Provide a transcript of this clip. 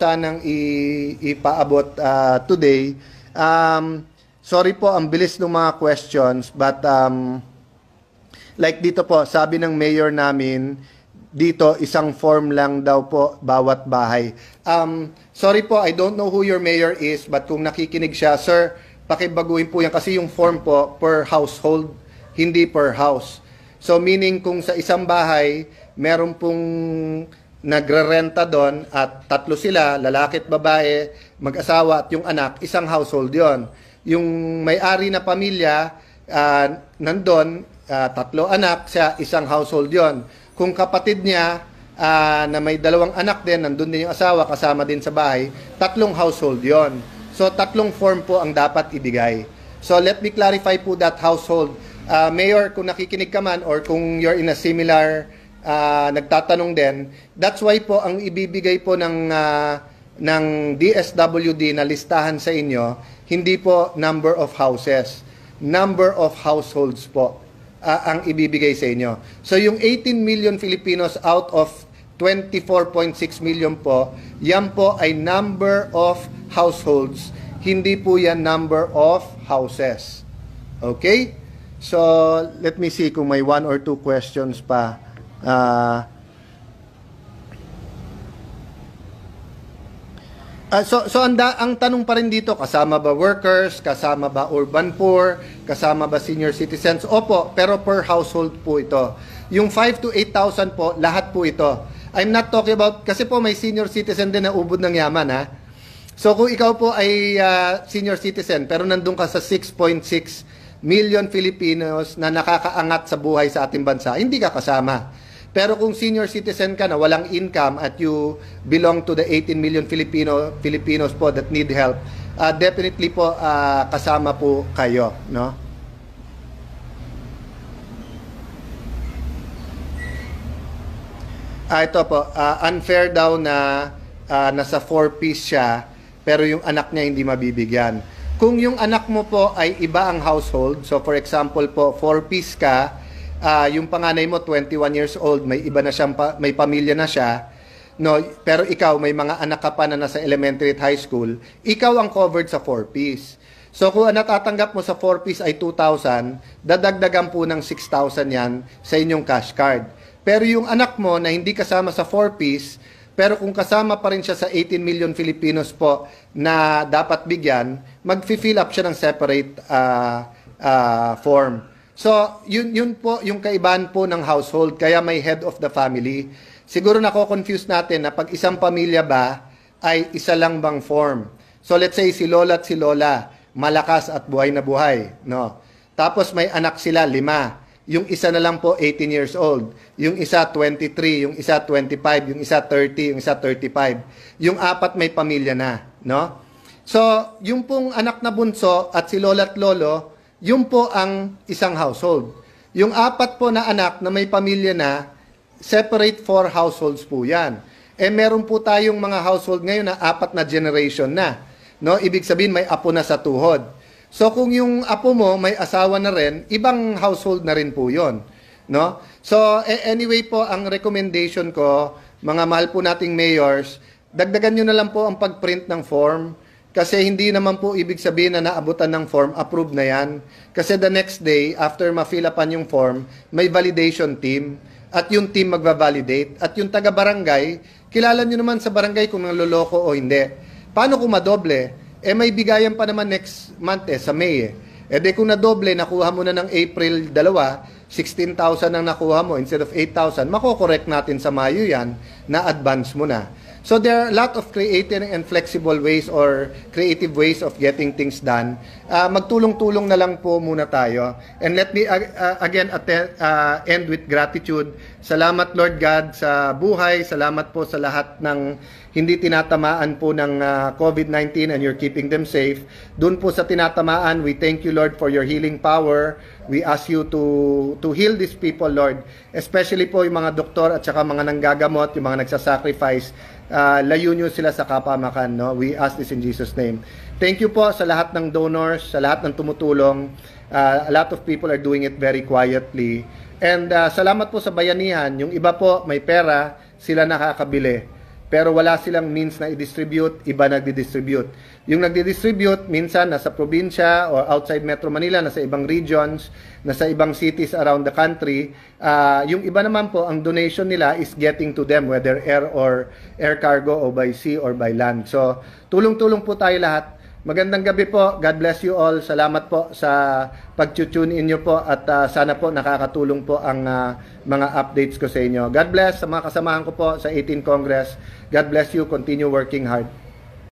sanang ipaabot uh, today. Um, sorry po, ang bilis ng mga questions, but um, like dito po, sabi ng mayor namin, dito isang form lang daw po bawat bahay. Um, sorry po, I don't know who your mayor is, but kung nakikinig siya, sir, pakibaguhin po yan kasi yung form po per household, hindi per house. So meaning kung sa isang bahay, meron pong nagrerenta doon at tatlo sila, lalaki at babae, mag-asawa at yung anak, isang household yon. Yung may-ari na pamilya, uh, nandun, uh, tatlo anak, siya isang household yon. Kung kapatid niya uh, na may dalawang anak din, nandoon din yung asawa, kasama din sa bahay, tatlong household yon. So tatlong form po ang dapat ibigay. So let me clarify po that household. Uh, Mayor, kung nakikinig ka man or kung you're in a similar uh, nagtatanong din. That's why po ang ibibigay po ng uh, ng DSWD na listahan sa inyo, hindi po number of houses, number of households po uh, ang ibibigay sa inyo. So yung 18 million Filipinos out of 24.6 million po, yan po ay number of households, hindi po yan number of houses. Okay? So, let me see kung may one or two questions pa. Uh, Uh, so so ang, da, ang tanong pa rin dito, kasama ba workers, kasama ba urban poor, kasama ba senior citizens? Opo, pero per household po ito. Yung 5 to 8,000 po, lahat po ito. I'm not talking about, kasi po may senior citizen din na ubod ng yaman ha. So kung ikaw po ay uh, senior citizen, pero nandun ka sa 6.6 million Filipinos na nakakaangat sa buhay sa ating bansa, hindi ka kasama. Pero kung senior citizen ka na walang income at you belong to the 18 million Filipino Filipinos po that need help, uh, definitely po uh, kasama po kayo, no? Ah, ito po, uh, unfair daw na uh, nasa 4 piece siya, pero yung anak niya hindi mabibigyan. Kung yung anak mo po ay iba ang household, so for example po, 4 piece ka, uh, yung panganay mo 21 years old, may iba na siyang pa, may pamilya na siya, no, pero ikaw may mga anak ka pa na nasa elementary at high school, ikaw ang covered sa 4-piece. So kung ang natatanggap mo sa 4-piece ay 2,000, dadagdagan po ng 6,000 yan sa inyong cash card. Pero yung anak mo na hindi kasama sa 4-piece, pero kung kasama pa rin siya sa 18 million Filipinos po na dapat bigyan, mag-fill up siya ng separate uh, uh, form. So, yun, yun po yung kaibahan po ng household, kaya may head of the family. Siguro nako-confuse natin na pag isang pamilya ba ay isa lang bang form. So, let's say si lola at si lola, malakas at buhay na buhay. No? Tapos may anak sila, lima. Yung isa na lang po 18 years old, yung isa 23, yung isa 25, yung isa 30, yung isa 35. Yung apat may pamilya na, no? So, yung pong anak na bunso at si lola at lolo, yun po ang isang household. Yung apat po na anak na may pamilya na, separate four households po yan. Eh meron po tayong mga household ngayon na apat na generation na. No, ibig sabihin may apo na sa tuhod. So kung yung apo mo may asawa na rin, ibang household na rin po 'yon, no? So eh, anyway po ang recommendation ko, mga mahal po nating mayors, dagdagan niyo na lang po ang pagprint ng form kasi hindi naman po ibig sabihin na naabutan ng form, approved na yan. Kasi the next day, after ma-fill upan yung form, may validation team. At yung team magva-validate. At yung taga-barangay, kilala nyo naman sa barangay kung nangloloko o hindi. Paano kung madoble? Eh may bigayan pa naman next month eh, sa May eh. E eh, di kung nadoble, nakuha mo na ng April 2, 16,000 ang nakuha mo instead of 8,000, makokorrect natin sa Mayo yan na advance mo na. So there are a lot of creative and flexible ways or creative ways of getting things done. Uh, magtulong-tulong na lang po muna tayo. And let me uh, again attend, uh, ah, end with gratitude. Salamat Lord God sa buhay. Salamat po sa lahat ng hindi tinatamaan po ng uh, COVID-19 and you're keeping them safe. Doon po sa tinatamaan, we thank you Lord for your healing power. We ask you to to heal these people Lord, especially po yung mga doktor at saka mga nanggagamot, yung mga nagsasacrifice uh, layo nyo sila sa kapamakan. No? We ask this in Jesus' name. Thank you po sa lahat ng donors, sa lahat ng tumutulong. Uh, a lot of people are doing it very quietly. And uh, salamat po sa bayanihan. Yung iba po may pera, sila nakakabili pero wala silang means na i-distribute, iba nagdi-distribute. Yung nagdi-distribute, minsan nasa probinsya or outside Metro Manila, nasa ibang regions, nasa ibang cities around the country. Uh, yung iba naman po, ang donation nila is getting to them, whether air or air cargo or by sea or by land. So, tulong-tulong po tayo lahat Magandang gabi po. God bless you all. Salamat po sa pag-tune in nyo po at uh, sana po nakakatulong po ang uh, mga updates ko sa inyo. God bless sa mga kasamahan ko po sa 18 Congress. God bless you. Continue working hard.